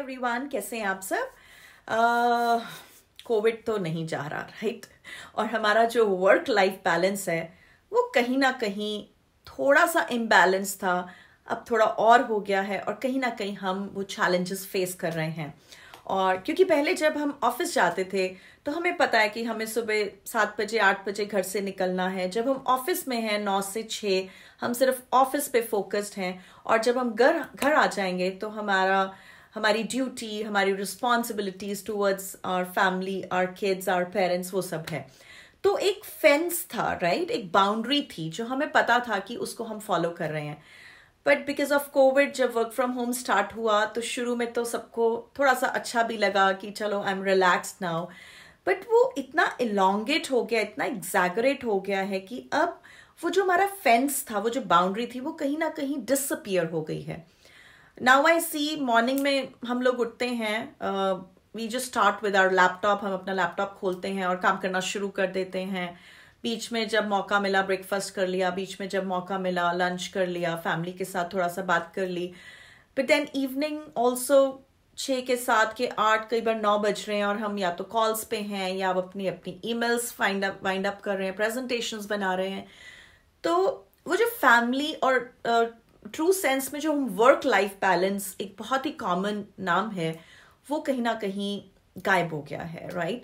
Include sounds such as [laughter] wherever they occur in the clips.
Everyone कैसे हैं आप सब कोविड uh, तो नहीं जा रहा राइट और हमारा जो वर्क लाइफ बैलेंस है वो कहीं ना कहीं थोड़ा सा इम्बैलेंस था अब थोड़ा और हो गया है और कहीं ना कहीं हम वो चैलेंजेस फेस कर रहे हैं और क्योंकि पहले जब हम ऑफिस जाते थे तो हमें पता है कि हमें सुबह सात बजे आठ बजे घर से निकलना है जब हम ऑफिस में हैं नौ से छः हम सिर्फ ऑफिस पे फोकस्ड हैं और जब हम घर घर आ जाएंगे तो हमारा हमारी ड्यूटी हमारी responsibilities towards our family our kids our parents वो सब है तो एक फेंस था राइट right? एक बाउंड्री थी जो हमें पता था कि उसको हम फॉलो कर रहे हैं बट बिकॉज ऑफ कोविड जब वर्क फ्रॉम होम स्टार्ट हुआ तो शुरू में तो सबको थोड़ा सा अच्छा भी लगा कि चलो I am relaxed now but वो इतना इलांगेट हो गया इतना एग्जैगरेट हो गया है कि अब वो जो हमारा फेंस था वो जो बाउंड्री थी वो कहीं ना कहीं डिसअपियर हो गई है नाउ आई सी मॉर्निंग में हम लोग उठते हैं we just start with our laptop हम अपना लैपटॉप खोलते हैं और काम करना शुरू कर देते हैं बीच में जब मौका मिला ब्रेकफास्ट कर लिया बीच में जब मौका मिला लंच कर लिया फैमिली के साथ थोड़ा सा बात कर ली बट देन इवनिंग ऑल्सो छः के सात के आठ कई बार नौ बज रहे हैं और हम या तो कॉल्स पे हैं या अपनी अपनी emails find up wind up कर रहे हैं प्रेजेंटेशंस बना रहे हैं तो वो जो फैमिली और ट्रू सेंस में जो हम वर्क लाइफ बैलेंस एक बहुत ही कॉमन नाम है वो कहीं ना कहीं गायब हो गया है राइट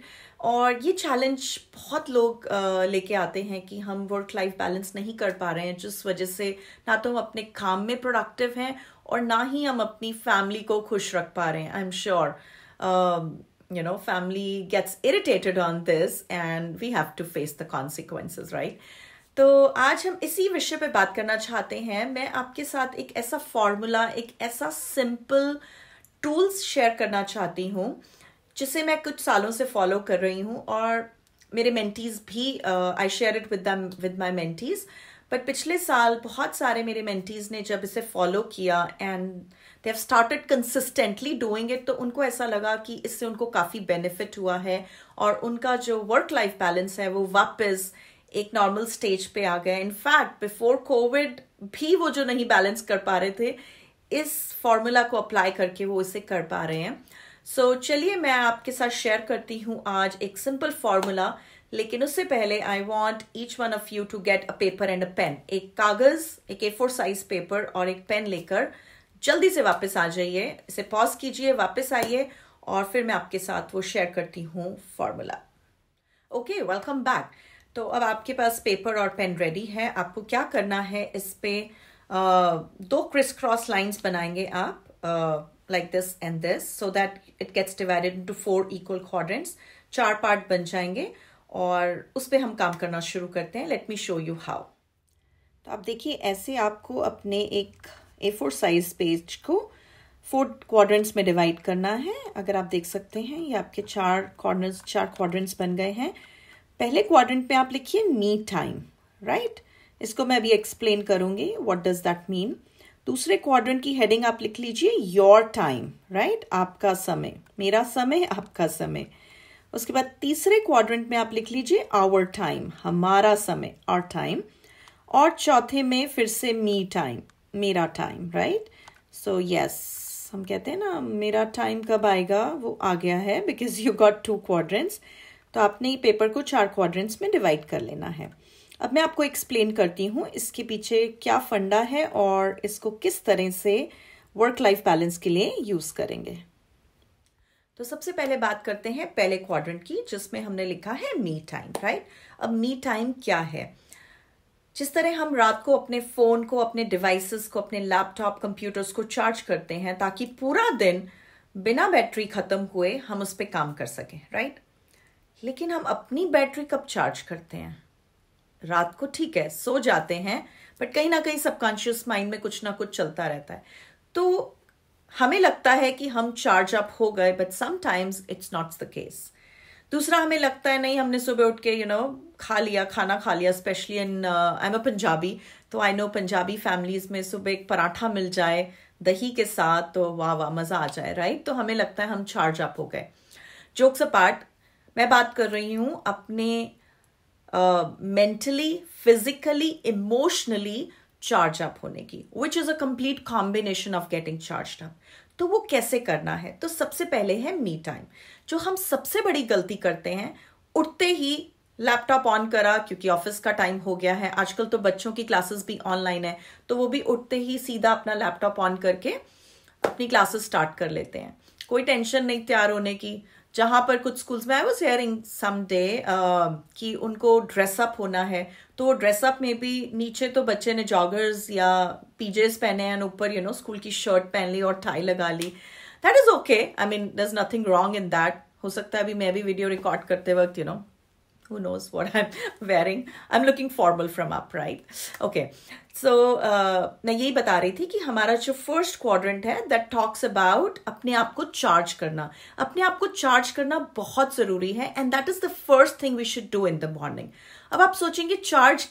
और ये चैलेंज बहुत लोग लेके आते हैं कि हम वर्क लाइफ बैलेंस नहीं कर पा रहे हैं जिस वजह से ना तो हम अपने काम में प्रोडक्टिव हैं और ना ही हम अपनी फैमिली को खुश रख पा रहे हैं I am sure you know family gets irritated on this and we have to face the consequences right तो आज हम इसी विषय पे बात करना चाहते हैं मैं आपके साथ एक ऐसा फॉर्मूला एक ऐसा सिंपल टूल्स शेयर करना चाहती हूँ जिसे मैं कुछ सालों से फॉलो कर रही हूँ और मेरे मेंटीज़ भी I share it with with my mentees but पिछले साल बहुत सारे मेरे मेंटीज़ ने जब इसे फॉलो किया and they have started consistently doing it तो उनको ऐसा लगा कि इससे उनको काफ़ी बेनिफिट हुआ है और उनका जो वर्क लाइफ बैलेंस है वो वापस एक नॉर्मल स्टेज पे आ गए इनफैक्ट बिफोर कोविड भी वो जो नहीं बैलेंस कर पा रहे थे इस फॉर्मूला को अप्लाई करके वो इसे कर पा रहे हैं सो so, चलिए मैं आपके साथ शेयर करती हूँ आज एक सिंपल फॉर्मूला लेकिन उससे पहले I want each one of you to get a paper and a pen एक कागज एक ए फोर साइज पेपर और एक पेन लेकर जल्दी से वापस आ जाइए इसे पॉज कीजिए वापस आइए और फिर मैं आपके साथ वो शेयर करती हूँ फॉर्मूला ओके वेलकम बैक तो अब आपके पास पेपर और पेन रेडी है आपको क्या करना है इस पर दो क्रिस क्रॉस लाइन्स बनाएंगे आप like this and this so that it gets divided into four equal quadrants चार पार्ट बन जाएंगे और उस पर हम काम करना शुरू करते हैं let me show you how तो आप देखिए ऐसे आपको अपने एक ए फोर साइज पेज को फोर क्वाड्रेंट्स में डिवाइड करना है अगर आप देख सकते हैं ये आपके चार कॉर्नर्स चार क्वाड्रेंट्स बन गए हैं पहले क्वाड्रेंट में आप लिखिए मी टाइम राइट इसको मैं अभी एक्सप्लेन करूंगी व्हाट डज दैट मीन दूसरे क्वाड्रेंट की हेडिंग आप लिख लीजिए योर टाइम राइट आपका समय मेरा समय आपका समय उसके बाद तीसरे क्वाड्रेंट में आप लिख लीजिए आवर टाइम हमारा समय आवर टाइम और चौथे में फिर से मी टाइम मेरा टाइम राइट सो यस हम कहते हैं ना मेरा टाइम कब आएगा वो आ गया है because you got two quadrants तो आपने ये पेपर को चार क्वाड्रेंट्स में डिवाइड कर लेना है अब मैं आपको एक्सप्लेन करती हूँ इसके पीछे क्या फंडा है और इसको किस तरह से वर्क लाइफ बैलेंस के लिए यूज़ करेंगे तो सबसे पहले बात करते हैं पहले क्वाड्रेंट की जिसमें हमने लिखा है मी टाइम राइट अब मी टाइम क्या है जिस तरह हम रात को अपने फ़ोन को अपने डिवाइसेस को अपने लैपटॉप कंप्यूटर्स को चार्ज करते हैं ताकि पूरा दिन बिना बैटरी ख़त्म हुए हम उस पर काम कर सकें राइट लेकिन हम अपनी बैटरी कब चार्ज करते हैं रात को ठीक है सो जाते हैं बट कहीं ना कहीं सबकॉन्शियस माइंड में कुछ ना कुछ चलता रहता है तो हमें लगता है कि हम चार्ज अप हो गए but sometimes it's not the case दूसरा हमें लगता है नहीं हमने सुबह उठ के यू you नो know, खा लिया खाना खा लिया specially in I am a Punjabi तो आई नो पंजाबी फैमिलीज में सुबह एक पराठा मिल जाए दही के साथ तो वाह वाह मज़ा आ जाए राइट तो हमें लगता है हम चार्ज अप हो गए जोक्स अ पार्ट मैं बात कर रही हूँ अपने mentally physically emotionally charge up होने की which is a complete combination of getting charge up तो वो कैसे करना है तो सबसे पहले है मी टाइम जो हम सबसे बड़ी गलती करते हैं उठते ही लैपटॉप ऑन करा क्योंकि ऑफिस का टाइम हो गया है आजकल तो बच्चों की क्लासेस भी ऑनलाइन है तो वो भी उठते ही सीधा अपना लैपटॉप ऑन करके अपनी क्लासेस स्टार्ट कर लेते हैं कोई टेंशन नहीं तैयार होने की जहां पर कुछ स्कूल्स में आई वॉज हेयरिंग समडे कि उनको ड्रेसअप होना है तो ड्रेसअप में भी नीचे तो बच्चे ने जॉगर्स या पीजेस पहने हैं ऊपर यू नो स्कूल की शर्ट पहन ली और टाई लगा ली that is okay I mean there is nothing wrong in that हो सकता है अभी मैं भी वीडियो रिकॉर्ड करते वक्त you know who knows what I'm [laughs] wearing. I'm looking formal from up, right? Okay. So, uh, I was telling you that our first quadrant hai, that talks about charge yourself. charge very necessary to charge and that is the first thing we should do in the morning. Now, you think how to charge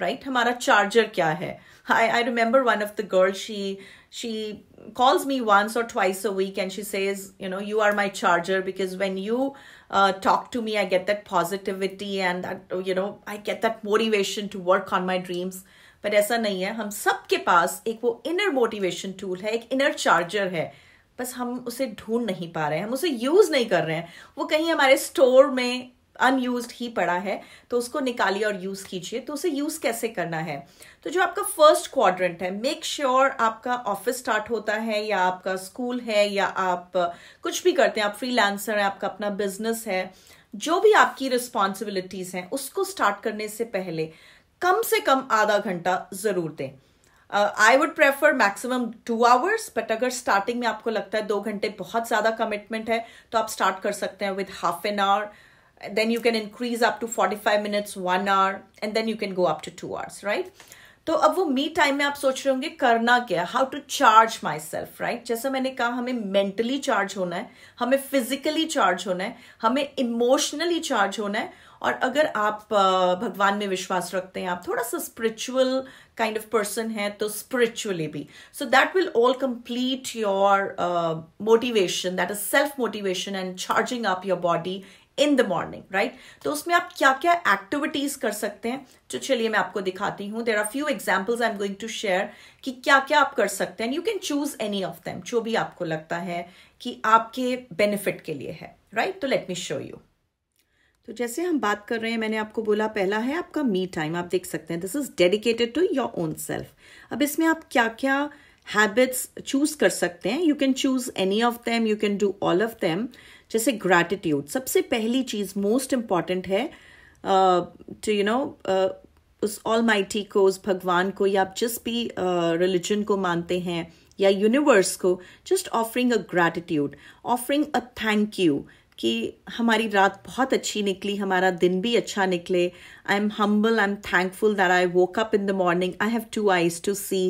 right? What is charger? Kya hai? I remember one of the girls, she she calls me once or twice a week and she says, you know, you are my charger because when you... uh, talk to me i get that positivity and that you know i get that motivation to work on my dreams but ऐसा नहीं है हम सब के पास एक inner motivation tool tool है एक inner charger बस हम उसे ढूंढ नहीं पा रहे हैं हम उसे यूज़ नहीं कर रहे हैं वो कहीं हमारे स्टोर में अनयूज ही पड़ा है तो उसको निकालिए और यूज कीजिए तो उसे यूज कैसे करना है तो जो आपका फर्स्ट क्वाड्रेंट है मेक श्योर sure आपका ऑफिस स्टार्ट होता है या आपका स्कूल है या आप uh, कुछ भी करते हैं आप फ्रीलांसर हैं आपका अपना बिजनेस है जो भी आपकी रिस्पॉन्सिबिलिटीज हैं उसको स्टार्ट करने से पहले कम से कम आधा घंटा जरूर दें I would prefer maximum two hours but अगर स्टार्टिंग में आपको लगता है दो घंटे बहुत ज़्यादा कमिटमेंट है तो आप स्टार्ट कर सकते हैं with half an hour then you can increase up to 45 minutes one hour and then you can go up to two hours right तो अब वो मी टाइम में आप सोच रहे होंगे करना क्या how to charge myself right जैसा मैंने कहा हमें मेंटली चार्ज होना है हमें फिजिकली चार्ज होना है हमें इमोशनली चार्ज होना है और अगर आप भगवान में विश्वास रखते हैं आप थोड़ा सा स्पिरिचुअल काइंड ऑफ पर्सन है तो स्पिरिचुअली भी so that will all complete your motivation that is self motivation and charging up your body in the morning right तो उसमें आप क्या क्या एक्टिविटीज कर सकते हैं तो चलिए मैं आपको दिखाती हूँ there are few examples I am going to share कि क्या क्या आप कर सकते हैं you can choose any of them जो भी आपको लगता है कि आपके बेनिफिट के लिए है राइट तो लेट मी शो यू तो जैसे हम बात कर रहे हैं मैंने आपको बोला पहला है आपका मी टाइम आप देख सकते हैं this is dedicated to your own self अब इसमें आप क्या क्या हैबिट्स चूज कर सकते हैं you can choose any of them you can do all of them जैसे ग्रैटिट्यूड सबसे पहली चीज़ मोस्ट इम्पॉर्टेंट है टू यू नो उस ऑल माइटी को उस भगवान को या आप जिस भी रिलीजन uh, को मानते हैं या यूनिवर्स को just offering a gratitude offering a thank you कि हमारी रात बहुत अच्छी निकली हमारा दिन भी अच्छा निकले I am humble I am thankful that I woke up in the morning I have two eyes to see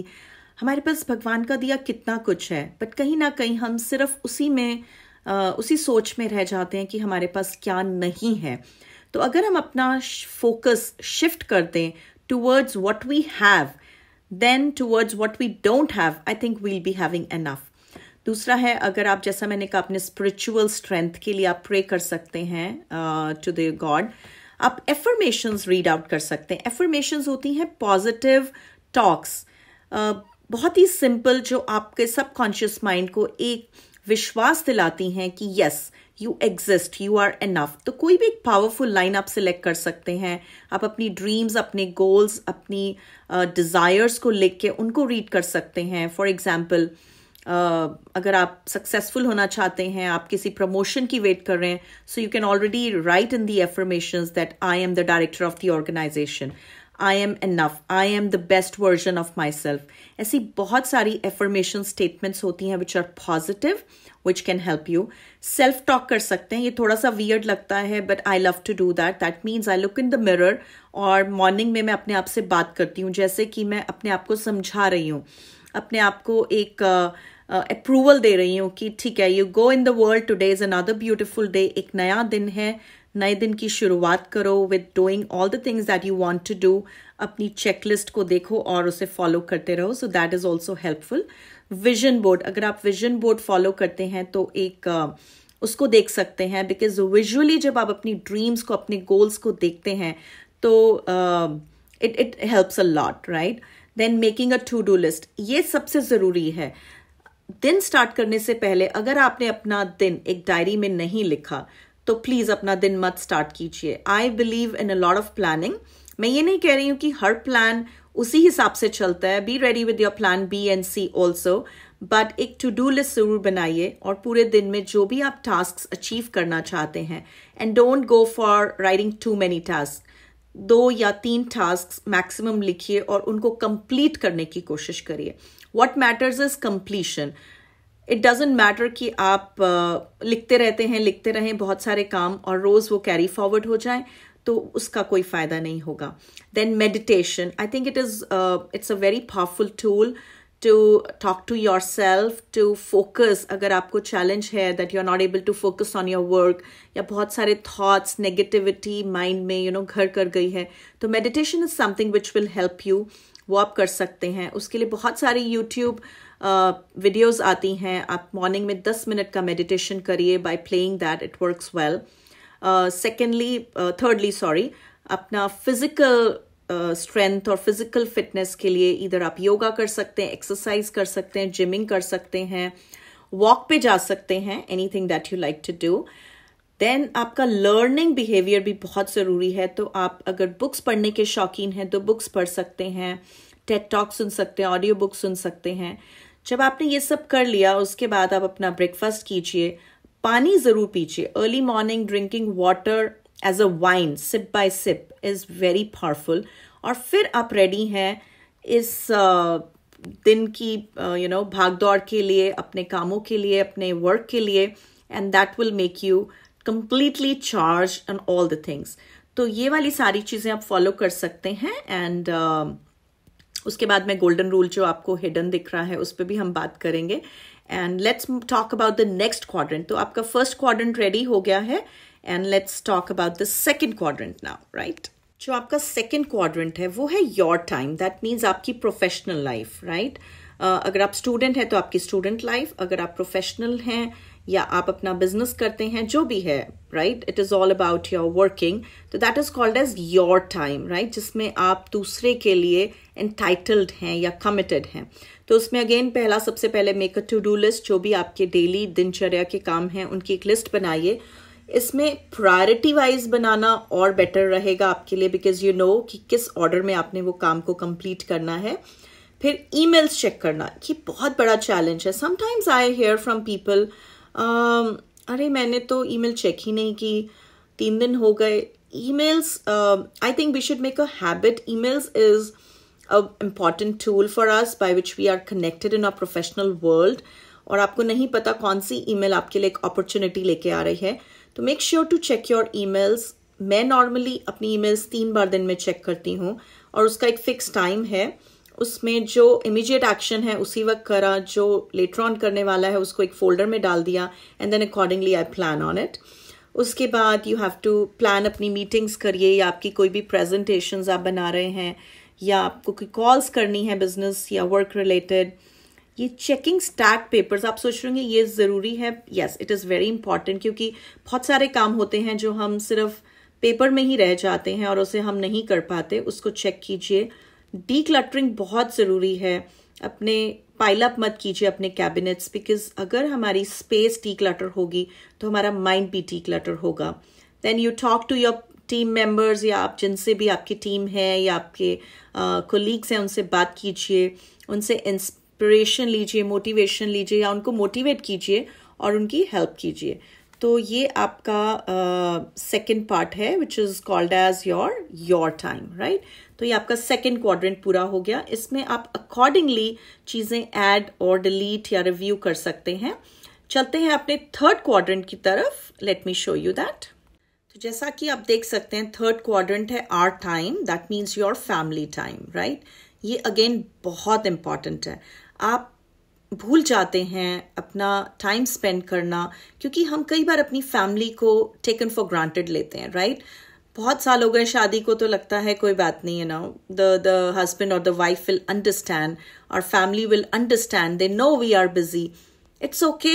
हमारे पास भगवान का दिया कितना कुछ है बट कहीं ना कहीं हम सिर्फ उसी में उसी सोच में रह जाते हैं कि हमारे पास क्या नहीं है तो अगर हम अपना फोकस शिफ्ट कर दें towards what we have than towards what we don't have I think we'll be having enough दूसरा है अगर आप जैसा मैंने कहा अपने स्पिरिचुअल स्ट्रेंथ के लिए आप प्रे कर सकते हैं टू द गॉड आप एफर्मेशंस रीड आउट कर सकते हैं एफर्मेशंस होती हैं पॉजिटिव टॉक्स बहुत ही सिंपल जो आपके सबकॉन्शियस माइंड को एक विश्वास दिलाती हैं कि yes you exist you are enough तो कोई भी एक पावरफुल लाइन आप सिलेक्ट कर सकते हैं आप अपनी ड्रीम्स अपने गोल्स अपनी डिज़ायर्स uh, को लिख के उनको रीड कर सकते हैं फॉर एग्जाम्पल Uh, अगर आप सक्सेसफुल होना चाहते हैं आप किसी प्रमोशन की वेट कर रहे हैं so you can already write in the affirmation that I am the director of the organisation I am enough I am the best version of myself ऐसी बहुत सारी एफर्मेशन स्टेटमेंट्स होती हैं which are positive which can help you self talk कर सकते हैं ये थोड़ा सा वियर्ड लगता है but I love to do that that means I look in the mirror और मॉर्निंग में मैं अपने आप से बात करती हूँ जैसे कि मैं अपने आप को समझा रही हूँ अपने आप को एक uh, अप्रूवल दे रही हूँ कि ठीक है you go in the world today is another beautiful day एक नया दिन है नए दिन की शुरुआत करो with doing all the things that you want to do अपनी चेकलिस्ट को देखो और उसे फॉलो करते रहो so that is also helpful vision board अगर आप विजन बोर्ड फॉलो करते हैं तो एक uh, उसको देख सकते हैं बिकॉज विजुअली जब आप अपनी ड्रीम्स को अपने गोल्स को देखते हैं तो it it helps a lot right then making a to do list ये सबसे ज़रूरी है दिन स्टार्ट करने से पहले अगर आपने अपना दिन एक डायरी में नहीं लिखा तो प्लीज़ अपना दिन मत स्टार्ट कीजिए I believe in a lot of planning मैं ये नहीं कह रही हूं कि हर प्लान उसी हिसाब से चलता है be ready with your plan B and C also but एक टू डू लिस्ट जरूर बनाइए और पूरे दिन में जो भी आप टास्क अचीव करना चाहते हैं and don't go for writing too many tasks दो या तीन टास्क मैक्सिमम लिखिए और उनको कंप्लीट करने की कोशिश करिए what matters is completion it doesn't matter कि आप uh, लिखते रहते हैं लिखते रहें बहुत सारे काम और रोज़ वो कैरी फॉरवर्ड हो जाए तो उसका कोई फ़ायदा नहीं होगा then meditation I think it is it's a very powerful tool to talk to yourself to focus अगर आपको challenge है that you're not able to focus on your work या बहुत सारे thoughts negativity mind में you know घर कर गई है तो meditation is something which will help you वो आप कर सकते हैं उसके लिए बहुत सारी यूट्यूब वीडियोस आती हैं आप मॉर्निंग में दस मिनट का मेडिटेशन करिए by playing that it works well secondly thirdly sorry अपना फिजिकल स्ट्रेंथ uh, और फिजिकल फिटनेस के लिए इधर आप योगा कर सकते हैं एक्सरसाइज कर सकते हैं जिमिंग कर सकते हैं वॉक पे जा सकते हैं anything that you like to do then आपका लर्निंग बिहेवियर भी बहुत ज़रूरी है तो आप अगर बुक्स पढ़ने के शौकीन हैं तो बुक्स पढ़ सकते हैं टेट टॉक सुन सकते हैं ऑडियो बुक सुन सकते हैं जब आपने ये सब कर लिया उसके बाद आप अपना ब्रेकफास्ट कीजिए पानी ज़रूर पीजिए early morning drinking water as a wine sip by sip is very powerful और फिर आप रेडी हैं इस दिन की यू नो भाग दौड़ के लिए अपने कामों के लिए अपने वर्क के लिए and that will make you completely charge and all the things तो ये वाली सारी चीज़ें आप फॉलो कर सकते हैं एंड um, उसके बाद में गोल्डन रूल जो आपको हिडन दिख रहा है उस पर भी हम बात करेंगे and let's talk about the next quadrant तो आपका फर्स्ट क्वाड्रेंट रेडी हो गया है and let's talk about the second quadrant now right जो आपका सेकेंड क्वाड्रेंट है वो है योर टाइम दैट मीन्स आपकी प्रोफेशनल लाइफ राइट अगर आप स्टूडेंट हैं तो आपकी स्टूडेंट लाइफ अगर आप प्रोफेशनल हैं या आप अपना बिजनेस करते हैं जो भी है right it is all about your working तो that is called as your time right जिसमें आप दूसरे के लिए एंटाइटल्ड हैं या कमिटेड हैं तो उसमें अगेन पहला सबसे पहले make a to do list जो भी आपके डेली दिनचर्या के काम हैं उनकी एक लिस्ट बनाइए इसमें प्रायोरिटी वाइज बनाना और बेटर रहेगा आपके लिए बिकॉज यू नो कि किस ऑर्डर में आपने वो काम को कंप्लीट करना है फिर ईमेल्स चेक करना ये बहुत बड़ा चैलेंज है sometimes I hear from people Um, अरे मैंने तो ईमेल चेक ही नहीं की तीन दिन हो गए emails I think we should make a habit habit emails is an important tool for us by which we are connected in our professional world और आपको नहीं पता कौन सी ईमेल आपके लिए एक अपॉर्चुनिटी लेके आ रही है तो make sure to check your emails मैं नॉर्मली अपनी ईमेल्स तीन बार दिन में चेक करती हूँ और उसका एक फिक्स टाइम है उसमें जो इमीडिएट एक्शन है उसी वक्त करा जो लेटर ऑन करने वाला है उसको एक फोल्डर में डाल दिया and then accordingly I plan on it उसके बाद यू हैव टू प्लान अपनी मीटिंग्स करिए या आपकी कोई भी प्रेजेंटेशन आप बना रहे हैं या आपको कोई कॉल्स करनी है बिजनेस या वर्क रिलेटेड ये चेकिंग स्टैट पेपर्स आप सोच रहे होंगे ये ज़रूरी है yes it is very important क्योंकि बहुत सारे काम होते हैं जो हम सिर्फ पेपर में ही रह जाते हैं और उसे हम नहीं कर पाते उसको चेक कीजिए डी क्लटरिंग बहुत ज़रूरी है अपने पाइलअप मत कीजिए अपने कैबिनेट्स बिकॉज अगर हमारी स्पेस टी क्लटर होगी तो हमारा माइंड भी टी क्लटर होगा then you talk to your team members या आप जिनसे भी आपकी टीम है या आपके कोलीग्स uh, हैं उनसे बात कीजिए उनसे इंस्पिरेशन लीजिए मोटिवेशन लीजिए या उनको मोटिवेट कीजिए और उनकी हेल्प कीजिए तो ये आपका सेकेंड uh, पार्ट है which is called as your your time right तो ये आपका सेकेंड क्वाड्रेंट पूरा हो गया इसमें आप अकॉर्डिंगली चीज़ें ऐड और डिलीट या रिव्यू कर सकते हैं चलते हैं अपने थर्ड क्वाड्रेंट की तरफ let me show you that तो जैसा कि आप देख सकते हैं थर्ड क्वाड्रेंट है our time that means your family time right ये अगेन बहुत इम्पॉर्टेंट है आप भूल जाते हैं अपना टाइम स्पेंड करना क्योंकि हम कई बार अपनी फैमिली को टेकन फॉर ग्रांटेड लेते हैं राइट right? बहुत साल हो गए शादी को तो लगता है कोई बात नहीं है ना द द हस्बैंड और द वाइफ विल अंडरस्टैंड और family will understand they know we are busy it's okay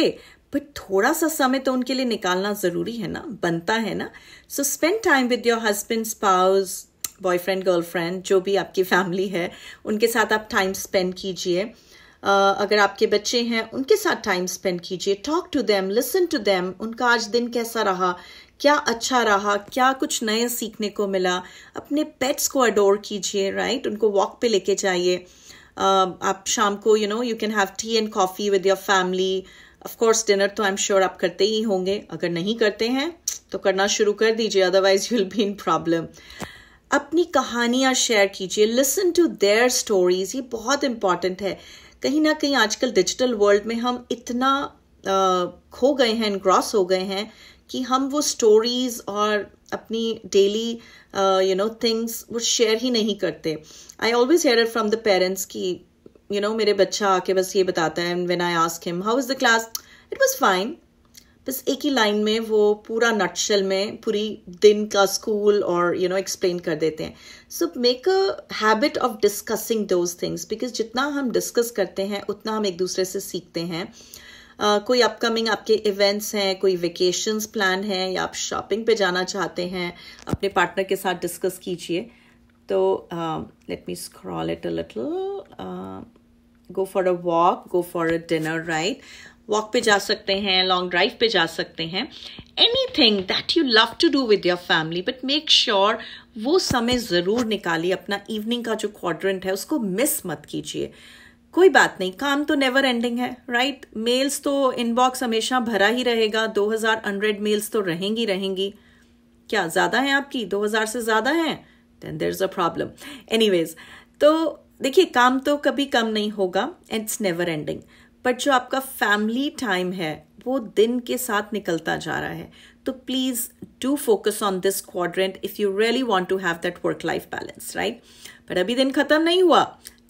but थोड़ा सा समय तो उनके लिए निकालना ज़रूरी है ना बनता है ना so spend time with your husband spouse boyfriend girlfriend जो भी आपकी फैमिली है उनके साथ आप टाइम स्पेंड कीजिए अगर आपके बच्चे हैं उनके साथ टाइम स्पेंड कीजिए talk to them listen to them उनका आज दिन कैसा रहा क्या अच्छा रहा क्या कुछ नए सीखने को मिला अपने पेट्स को अडोर कीजिए राइट उनको वॉक पे लेके जाइए uh, आप शाम को you know you can have tea and coffee with your family of course dinner तो आई एम श्योर आप करते ही होंगे अगर नहीं करते हैं तो करना शुरू कर दीजिए otherwise you will be in problem अपनी कहानियाँ शेयर कीजिए लिसन टू देयर स्टोरीज ये बहुत इंपॉर्टेंट है कहीं ना कहीं आजकल डिजिटल वर्ल्ड में हम इतना खो गए हैं इनक्रॉस हो गए हैं कि हम वो स्टोरीज और अपनी डेली यू नो थिंग्स वो शेयर ही नहीं करते I always hear from the parents कि यू नो मेरे बच्चा आके बस ये बताता है when I ask him how is the class it was fine बस एक ही लाइन में वो पूरा नटशल में पूरी दिन का स्कूल और यू नो एक्सप्लेन कर देते हैं so make a habit of discussing those things because जितना हम डिस्कस करते हैं उतना हम एक दूसरे से सीखते हैं Uh, कोई अपकमिंग आपके इवेंट्स हैं कोई वेकेशंस प्लान हैं या आप शॉपिंग पे जाना चाहते हैं अपने पार्टनर के साथ डिस्कस कीजिए तो let me scroll it a little go for a walk go for a dinner right walk पे जा सकते हैं लॉन्ग ड्राइव पे जा सकते हैं anything that you love to do with your family but make sure वो समय ज़रूर निकालिए अपना इवनिंग का जो क्वाड्रेंट है उसको मिस मत कीजिए कोई बात नहीं काम तो नेवर एंडिंग है राइट right? मेल्स तो इनबॉक्स हमेशा भरा ही रहेगा हजार हंड्रेड मेल्स तो रहेंगी रहेंगी क्या ज़्यादा है आपकी 2000 से ज़्यादा है then there is a problem anyways तो देखिए काम तो कभी कम नहीं होगा इट्स नेवर एंडिंग बट जो आपका फैमिली टाइम है वो दिन के साथ निकलता जा रहा है तो please do focus on this quadrant if you really want to have that work life balance right but अभी दिन ख़त्म नहीं हुआ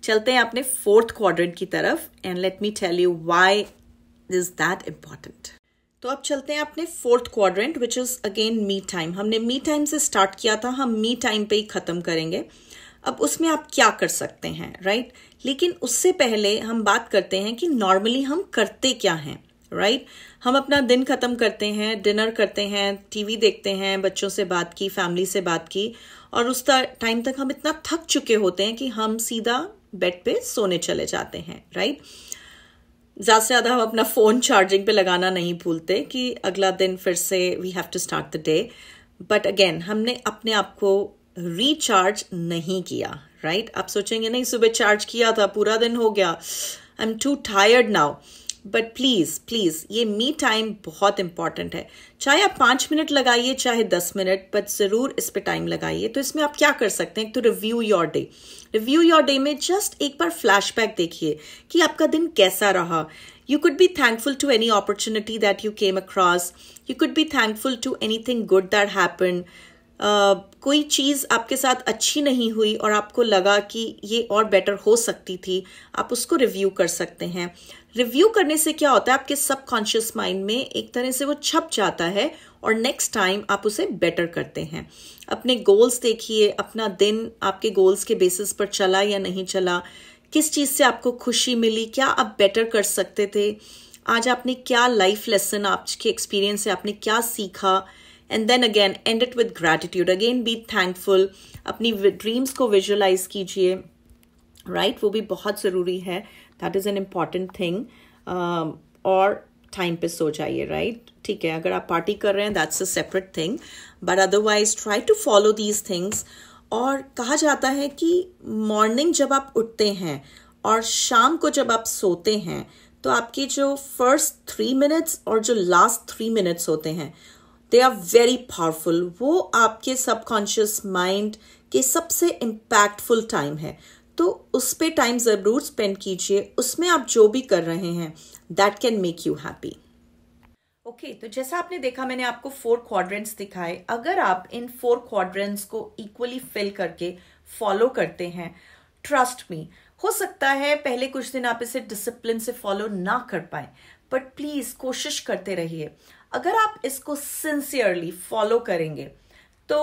चलते हैं अपने फोर्थ क्वाड्रेंट की तरफ and let me tell you why is that important तो अब चलते हैं अपने fourth quadrant which is again me time हमने मी टाइम से स्टार्ट किया था हम मी टाइम पे ही ख़त्म करेंगे अब उसमें आप क्या कर सकते हैं राइट right? लेकिन उससे पहले हम बात करते हैं कि नॉर्मली हम करते क्या हैं राइट right? हम अपना दिन ख़त्म करते हैं डिनर करते हैं टीवी देखते हैं बच्चों से बात की फैमिली से बात की और उस टाइम तक हम इतना थक चुके होते हैं कि हम सीधा बेड पे सोने चले जाते हैं राइट ज़्यादा से ज़्यादा हम अपना फ़ोन चार्जिंग पे लगाना नहीं भूलते कि अगला दिन फिर से we have to start the day but again हमने अपने आप को रिचार्ज नहीं किया राइट right? आप सोचेंगे नहीं सुबह चार्ज किया था पूरा दिन हो गया I am too tired now but please please ये मी टाइम बहुत इंपॉर्टेंट है चाहे आप पांच मिनट लगाइए चाहे दस मिनट बट ज़रूर इस पे टाइम लगाइए तो इसमें आप क्या कर सकते हैं तो review your day review your day में जस्ट एक बार फ्लैशबैक देखिए कि आपका दिन कैसा रहा could be thankful to any any that you came across you could be thankful to any thing good that happen कोई चीज़ आपके साथ अच्छी नहीं हुई और आपको लगा कि ये और बेटर हो सकती थी आप उसको रिव्यू कर सकते हैं रिव्यू करने से क्या होता है आपके सबकॉन्शियस माइंड में एक तरह से वो छप जाता है और नेक्स्ट टाइम आप उसे बेटर करते हैं अपने गोल्स देखिए अपना दिन आपके गोल्स के बेसिस पर चला या नहीं चला किस चीज़ से आपको खुशी मिली क्या आप बेटर कर सकते थे आज आपने क्या लाइफ लेसन आपके एक्सपीरियंस से आपने क्या सीखा and then again and it with gratitude again be thankful अपनी ड्रीम्स को विजुअलाइज कीजिए राइट right? वो भी बहुत ज़रूरी है that is an important thing और टाइम पे सो जाइए राइट ठीक है अगर आप पार्टी कर रहे हैं that's a separate thing but otherwise try to follow these things और कहा जाता है कि मॉर्निंग जब आप उठते हैं और शाम को जब आप सोते हैं तो आपके जो फर्स्ट थ्री मिनट्स और जो लास्ट थ्री मिनट्स होते हैं दे आर वेरी पावरफुल वो आपके सबकॉन्शियस माइंड के सबसे इम्पैक्टफुल टाइम है तो उस पर टाइम ज़रूर स्पेंड कीजिए उसमें आप जो भी कर रहे हैं that can make you happy okay okay, तो जैसा आपने देखा मैंने आपको फोर क्वाड्रेंट्स दिखाए अगर आप इन फोर क्वाड्रेंट्स को इक्वली फिल करके फॉलो करते हैं ट्रस्ट मी हो सकता है पहले कुछ दिन आप इसे डिसिप्लिन से फॉलो ना कर पाए बट प्लीज़ कोशिश करते रहिए अगर आप इसको सिंसियरली फॉलो करेंगे तो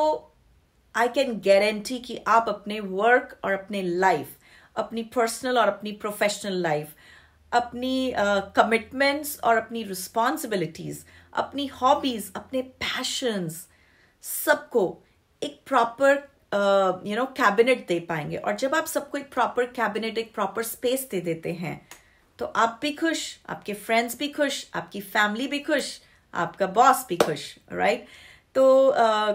आई कैन गारंटी कि आप अपने वर्क और अपने लाइफ अपनी पर्सनल और अपनी प्रोफेशनल लाइफ अपनी कमिटमेंट्स uh, और अपनी रिस्पॉन्सिबिलिटीज़ अपनी हॉबीज़ अपने पैशंस सबको एक प्रॉपर यू नो कैबिनेट दे पाएंगे और जब आप सबको एक प्रॉपर कैबिनेट एक प्रॉपर स्पेस दे देते हैं तो आप भी खुश आपके फ्रेंड्स भी खुश आपकी फैमिली भी खुश आपका बॉस भी खुश राइट तो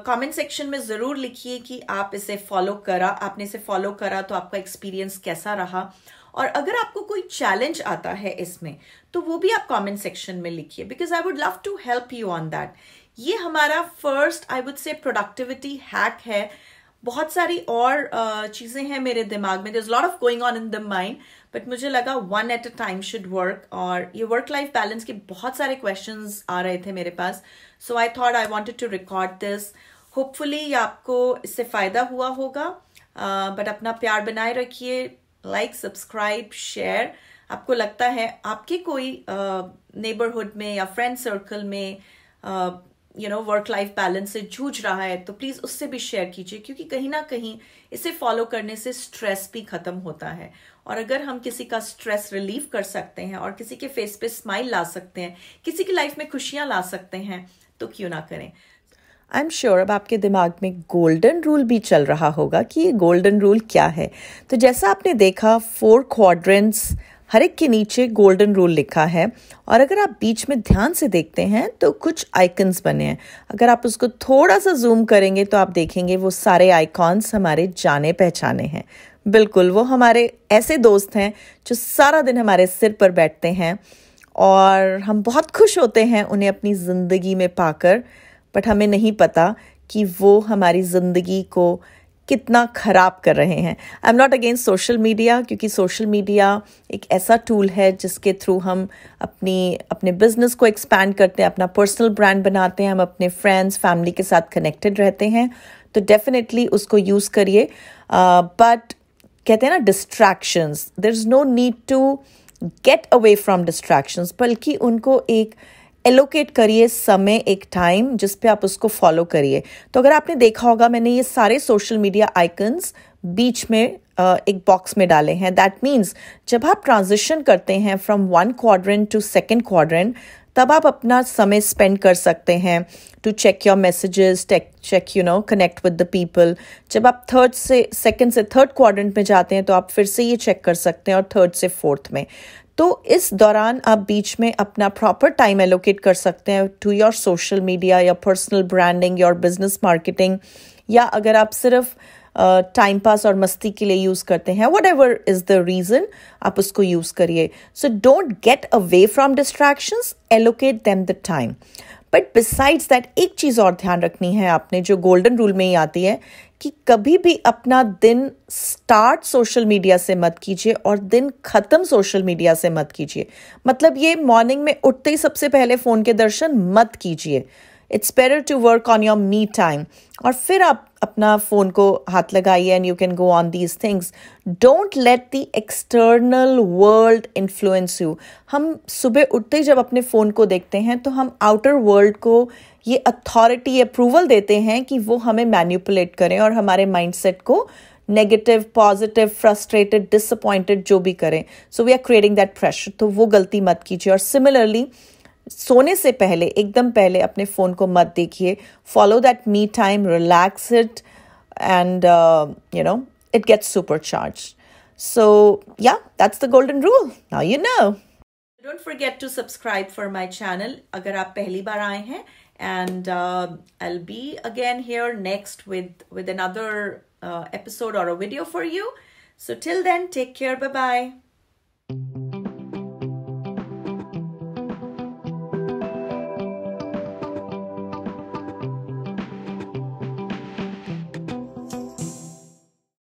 कमेंट सेक्शन में ज़रूर लिखिए कि आप इसे फॉलो करा आपने इसे फॉलो करा तो आपका एक्सपीरियंस कैसा रहा और अगर आपको कोई चैलेंज आता है इसमें तो वो भी आप कमेंट सेक्शन में लिखिए because I would love to help you on that ये हमारा first I would say productivity hack है बहुत सारी और uh, चीज़ें हैं मेरे दिमाग में there is lot of going on in the mind but मुझे लगा one at a time should work और ये वर्क लाइफ बैलेंस के बहुत सारे क्वेश्चन आ रहे थे मेरे पास so I thought I wanted to record this hopefully ये आपको इससे फ़ायदा हुआ होगा बट uh, अपना प्यार बनाए रखिए लाइक सब्सक्राइब शेयर आपको लगता है आपके कोई नेबरहुड uh, में या फ्रेंड सर्कल में you know work life balance से जूझ रहा है तो प्लीज़ उससे भी शेयर कीजिए क्योंकि कहीं ना कहीं इसे फॉलो करने से स्ट्रेस भी ख़त्म होता है और अगर हम किसी का स्ट्रेस रिलीव कर सकते हैं और किसी के फेस पे स्माइल ला सकते हैं किसी की लाइफ में खुशियां ला सकते हैं तो क्यों ना करें आई एम श्योर अब आपके दिमाग में गोल्डन रूल भी चल रहा होगा कि ये गोल्डन रूल क्या है तो जैसा आपने देखा फोर क्वाड्रेंट्स हर एक के नीचे गोल्डन रूल लिखा है और अगर आप बीच में ध्यान से देखते हैं तो कुछ आइकन्स बने हैं अगर आप उसको थोड़ा सा जूम करेंगे तो आप देखेंगे वो सारे आइकॉन्स हमारे जाने पहचाने हैं बिल्कुल वो हमारे ऐसे दोस्त हैं जो सारा दिन हमारे सिर पर बैठते हैं और हम बहुत खुश होते हैं उन्हें अपनी ज़िंदगी में पाकर बट हमें नहीं पता कि वो हमारी ज़िंदगी को कितना ख़राब कर रहे हैं I am not against social media क्योंकि सोशल मीडिया एक ऐसा टूल है जिसके थ्रू हम अपनी अपने बिजनेस को एक्सपैंड करते हैं अपना पर्सनल ब्रांड बनाते हैं हम अपने फ्रेंड्स फैमिली के साथ कनेक्टेड रहते हैं तो डेफिनेटली उसको यूज़ करिए बट uh, कहते हैं ना distractions there is no need to get away from distractions बल्कि उनको एक एलोकेट करिए समय एक टाइम जिस पे आप उसको फॉलो करिए तो अगर आपने देखा होगा मैंने ये सारे सोशल मीडिया आइकन्स बीच में एक बॉक्स में डाले हैं दैट मीन्स जब आप ट्रांजिशन करते हैं from one quadrant to second quadrant तब आप अपना समय स्पेंड कर सकते हैं to check your messages check you know connect with the people जब आप थर्ड से सेकंड से थर्ड क्वाड्रेंट में जाते हैं तो आप फिर से ये चेक कर सकते हैं और थर्ड से फोर्थ में तो इस दौरान आप बीच में अपना प्रॉपर टाइम एलोकेट कर सकते हैं टू योर सोशल मीडिया या personal branding your business marketing या अगर आप सिर्फ टाइम uh, पास और मस्ती के लिए यूज़ करते हैं whatever is the reason आप उसको यूज़ करिए so don't get away from distractions allocate them the time but besides that एक चीज़ और ध्यान रखनी है आपने जो गोल्डन रूल में ही आती है कि कभी भी अपना दिन स्टार्ट सोशल मीडिया से मत कीजिए और दिन ख़त्म सोशल मीडिया से मत कीजिए मतलब ये मॉर्निंग में उठते ही सबसे पहले फ़ोन के दर्शन मत कीजिए it's better to work on your me time और फिर आप अपना फ़ोन को हाथ लगाइए and you can go on these things don't let the external world influence you हम सुबह उठते ही जब अपने फ़ोन को देखते हैं तो हम आउटर वर्ल्ड को ये अथॉरिटी अप्रूवल देते हैं कि वो हमें मैन्यूपुलेट करें और हमारे माइंडसेट को नेगेटिव पॉजिटिव फ्रस्ट्रेटेड डिसअपॉइंटेड जो भी करें so we are creating that pressure तो वो गलती मत कीजिए और सिमिलरली सोने से पहले एकदम पहले अपने फ़ोन को मत देखिए follow that me time relax it and you know it gets super charge so yeah that's the golden rule now you know don't forget to subscribe for my channel अगर आप पहली बार आए हैं and I be again here next with with another episode और video for you so till then take care bye bye